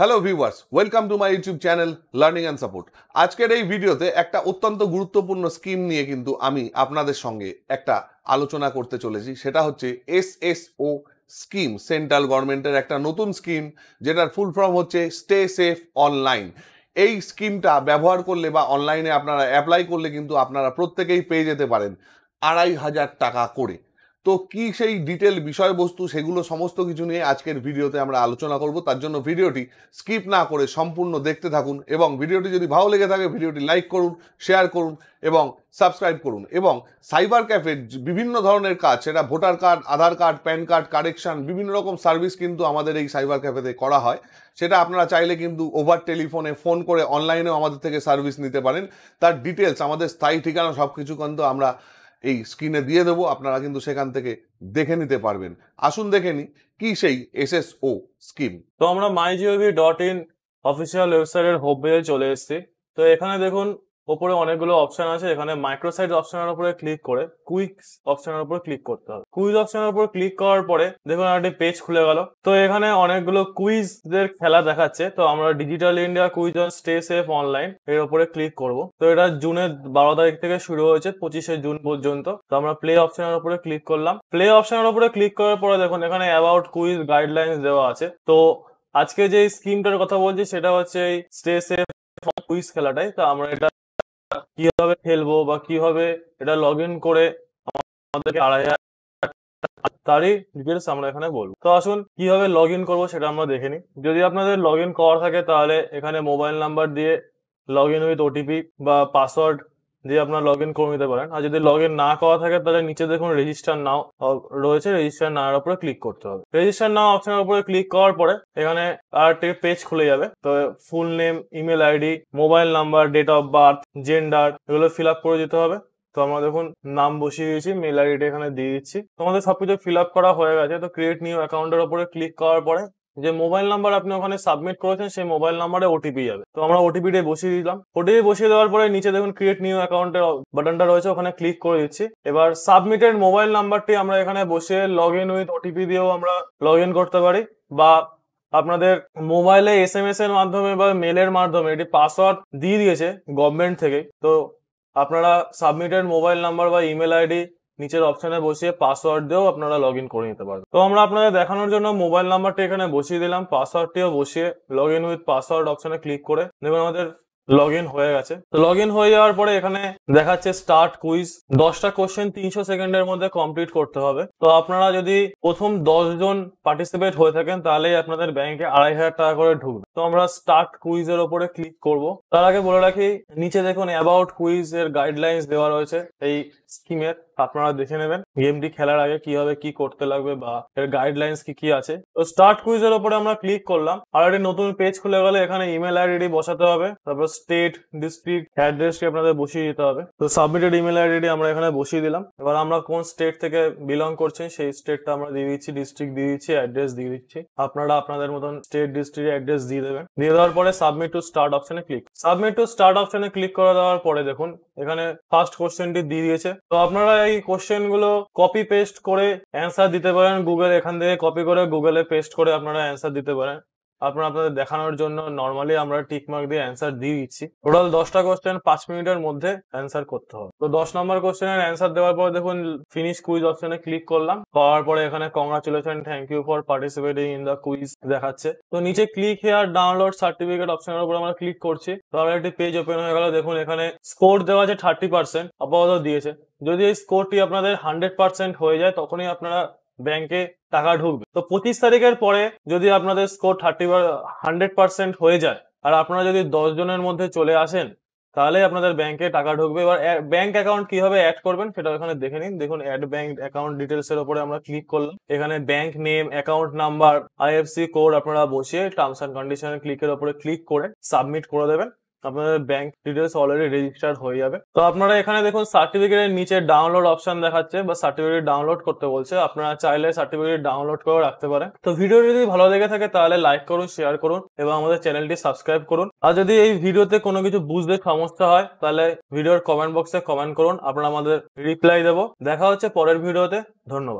hello viewers welcome to my YouTube channel learning and support আজকের এই ভিডিওতে একটা অত্যন্ত গুরুত্বপূর্ণ স্কিম নিয়ে কিন্তু আমি আপনাদের সঙ্গে একটা আলোচনা করতে চলেছি সেটা হচ্ছে S S O scheme central গভর্নমেন্টের একটা নতুন স্কিম যেটার ফুল ফর্ম হচ্ছে স্টে সেফ অনলাইন এই স্কিমটা ব্যবহার করলে বা অনলাইনে আপনারা অ্যাপ্লাই করলে কিন্তু আপনারা প্রত্যেকেই পেয়ে যেতে পারেন আড়াই হাজার টাকা করে তো কি সেই ডিটেল বিষয়বস্তু সেগুলো সমস্ত কিছু নিয়ে আজকের ভিডিওতে আমরা আলোচনা করব তার জন্য ভিডিওটি স্কিপ না করে সম্পূর্ণ দেখতে থাকুন এবং ভিডিওটি যদি ভালো লেগে থাকে ভিডিওটি লাইক করুন শেয়ার করুন এবং সাবস্ক্রাইব করুন এবং সাইবার ক্যাফে বিভিন্ন ধরনের কাজ সেটা voter card Aadhaar card PAN card correction বিভিন্ন রকম সার্ভিস কিন্তু আমাদের এই সাইবার ক্যাফেতে করা হয় সেটা আপনারা চাইলে কিন্তু ওভার টেলিফোনে ফোন করে অনলাইনেও আমাদের থেকে সার্ভিস নিতে পারেন তার ডিটেলস আমাদের স্থায়ী ঠিকানা সব কিছু কিন্তু আমরা এই স্ক্রিনে দিয়ে দেবো আপনারা কিন্তু সেখান থেকে দেখে নিতে পারবেন আসুন দেখে নি কি সেই এস এস ও স্কিম তো আমরা my G O V dot in official ওয়েবসাইটের হোম পেজে চলে এসেছি তো এখানে দেখুন ওপরে অনেকগুলো অপশন আছে এখানে মাইক্রোসাইট অপশনের উপরে ক্লিক করে কুইকস অপশনের উপরে ক্লিক করতে হবে কুইজ অপশনের উপর ক্লিক করার পরে দেখুন একটি পেজ খুলে গেল তো এখানে অনেকগুলো কুইজদের খেলা দেখাচ্ছে তো আমরা digital India quiz on stay safe online এর উপরে ক্লিক করব তো এটা জুনের বারো তারিখ থেকে শুরু হয়েছে পঁচিশে জুন পর্যন্ত তো আমরা প্লে অপশনের উপরে ক্লিক করলাম প্লে অপশনের উপরে ক্লিক করার পরে দেখুন এখানে অ্যাবাউট কুইজ গাইডলাইন্স দেওয়া আছে তো আজকে যে স্কিমটার কথা বলছি সেটা হচ্ছে এই স্টে সেফ কুইজ খেলাটাই তো আমরা এটা কিভাবে খেলবো বা কিভাবে এটা লগ ইন করে আমাদেরকে আড়াই হাজার তারই ডিটেলস আমরা এখানে বলবো তো আসুন কিভাবে লগ ইন করবো সেটা আমরা দেখে নিই যদি আপনাদের লগ ইন করা থাকে তাহলে এখানে মোবাইল নাম্বার দিয়ে লগ ইন উইথ ওটিপি বা পাসওয়ার্ড দিয়ে আপনার লগ ইন করে নিতে পারেন আর যদি লগ ইন না করা থাকে তাহলে নিচে দেখুন রেজিস্টার নাও রয়েছে রেজিস্টার নাওয়ার উপরে ক্লিক করতে হবে রেজিস্টার নাও অপশনের উপরে ক্লিক করার পরে এখানে আর একটি পেজ খুলে যাবে তো full name email ID mobile number date of birth gender এগুলো ফিল আপ করে দিতে হবে তো আমরা দেখুন নাম বসিয়ে দিয়েছি মেল আইডিটা এখানে দিয়ে দিচ্ছি তোমাদের সবকিছু ফিল আপ করা হয়ে গেছে তো ক্রিয়েট নিউ অ্যাকাউন্টের উপরে ক্লিক করার পরে যে মোবাইল নাম্বার আপনি ওখানে সাবমিট করেছেন সেই মোবাইল নাম্বারে ওটিপি যাবে তো আমরা ওটিপিটা বসিয়ে দিলাম ওটিপি বসিয়ে দেওয়ার পরে নিচে দেখুন ক্রিয়েট নিউ অ্যাকাউন্টের বাটনটা রয়েছে ওখানে ক্লিক করে দিচ্ছি এবার সাবমিটেড মোবাইল নাম্বারটি আমরা এখানে বসিয়ে লগ ইন উইথ ওটিপি দিয়েও আমরা লগ ইন করতে পারি বা আপনাদের মোবাইলে এস এম এস এর মাধ্যমে বা মেলের মাধ্যমে এটি পাসওয়ার্ড দিয়ে দিয়েছে গভর্নমেন্ট থেকে তো আপনারা সাবমিটেড মোবাইল নাম্বার বা ইমেল আইডি নিচের অপশনে বসিয়ে পাসওয়ার্ড দিয়েও আপনারা লগ করে নিতে পারবেন তো আমরা আপনাদের দেখানোর জন্য মোবাইল নাম্বারটি এখানে বসিয়ে দিলাম পাসওয়ার্ডটিও বসিয়ে লগ ইন উইথ পাসওয়ার্ড অপশনে ক্লিক করে দেখবেন আমাদের লগ ইন হয়ে গেছে তো লগ ইন হয়ে যাওয়ার পরে এখানে দেখাচ্ছে স্টার্ট কুইজ দশটা কোশ্চেন তিনশো সেকেন্ডের মধ্যে কমপ্লিট করতে হবে তো আপনারা যদি প্রথম জন পার্টিসিপেট হয়ে থাকেন তাহলেই আপনাদের ব্যাংকে আড়াই হাজার টাকা করে ঢুকবে তো আমরা স্টার্ট কুইজ এর ওপরে ক্লিক করব তার আগে বলে রাখি নিচে দেখুন অ্যাবাউট কুইজ এর গাইডলাইন্স দেওয়া রয়েছে এই স্কিমের আপনারা দেখে নেবেন গেমটি খেলার আগে কিভাবে কি করতে লাগবে বা এর গাইডলাইন্স কি কি আছে তো স্টার্ট কুইজের ওপরে আমরা ক্লিক করলাম আর একটি নতুন পেজ খুলে গেলে এখানে ইমেল আইডি বসাতে হবে তারপর স্টেট ডিস্ট্রিক্ট অ্যাড্রেসটি আপনাদের বসিয়ে দিতে হবে তো সাবমিটেড ইমেল আইডি আমরা এখানে বসিয়ে দিলাম এবার আমরা কোন স্টেট থেকে বিলং করছি সেই স্টেটটা আমরা দিয়ে দিচ্ছি ডিস্ট্রিক্ট দিয়ে দিচ্ছি অ্যাড্রেস দিয়ে দিচ্ছি আপনারা আপনাদের মতন স্টেট ডিস্ট্রিক্ট অ্যাড্রেস দিয়ে দেবেন দিয়ে দেওয়ার পরে সাবমিট টু স্টার্ট অপশনে ক্লিক সাবমিট টু স্টার্ট অপশনে ক্লিক করে দেওয়ার পরে দেখুন এখানে ফার্স্ট কোশ্চেনটি দিয়ে দিয়েছে তো আপনারা এই কোশ্চেন গুলো কপি পেস্ট করে অ্যান্সার দিতে পারেন গুগল এখান থেকে কপি করে গুগলে পেস্ট করে আপনারা অ্যান্সার দিতে পারেন আপনার আপনাদের দেখানোর জন্য নর্মালি আমরা টিক মার্ক দিয়ে অ্যান্সার দিয়ে দিচ্ছি টোটাল দশটা কোশ্চেন পাঁচ মিনিটের মধ্যে অ্যান্সার করতে হবে তো দশ নম্বর কোয়েশ্চেনের অ্যান্সার দেওয়ার পর দেখুন ফিনিশ কুইজ অপশনে ক্লিক করলাম পাওয়ার পরে এখানে congratulation thank you for participating in the quiz দেখাচ্ছে তো নিচে ক্লিক হেয়ার ডাউনলোড সার্টিফিকেট অপশনের উপর আমরা ক্লিক করছি তাহলে একটি পেজ ওপেন হয়ে গেল দেখুন এখানে স্কোর দেওয়া আছে থার্টি পার্সেন্ট আপাতত দিয়েছে যদি এই স্কোরটি আপনাদের হান্ড্রেড পার্সেন্ট হয়ে যায় তখনই আপনারা ব্যাংকে টাকা ঢুকবে তো পঁচিশ তারিখের পরে যদি আপনাদের স্কোর থার্টি হান্ড্রেড পার্সেন্ট হয়ে যায় আর আপনারা যদি দশ জনের মধ্যে চলে আসেন তাহলে আপনাদের ব্যাংকে টাকা ঢুকবে এবার ব্যাংক অ্যাকাউন্ট কিভাবে অ্যাড করবেন সেটা এখানে দেখে নিন দেখুন অ্যাড ব্যাংক অ্যাকাউন্ট ডিটেলস এর উপরে আমরা ক্লিক করলাম এখানে bank name account number IFSC code আপনারা বসিয়ে টার্মস অ্যান্ড কন্ডিশন ক্লিকের উপরে ক্লিক করে সাবমিট করে দেবেন আপনাদের ব্যাংক ডিটেলস অলরেডি রেজিস্টার হয়ে যাবে তো আপনারা এখানে দেখুন সার্টিফিকেটের নিচে ডাউনলোড অপশন দেখাচ্ছে বা সার্টিফিকেট ডাউনলোড করতে বলছে আপনারা চাইলে সার্টিফিকেট ডাউনলোড করে রাখতে পারেন তো ভিডিও যদি ভালো লেগে থাকে তাহলে লাইক করুন শেয়ার করুন এবং আমাদের চ্যানেলটি সাবস্ক্রাইব করুন আর যদি এই ভিডিওতে কোনো কিছু বুঝতে সমস্যা হয় তাহলে ভিডিওর কমেন্ট বক্সে কমেন্ট করুন আপনারা আমাদের রিপ্লাই দেবো দেখা হচ্ছে পরের ভিডিওতে ধন্যবাদ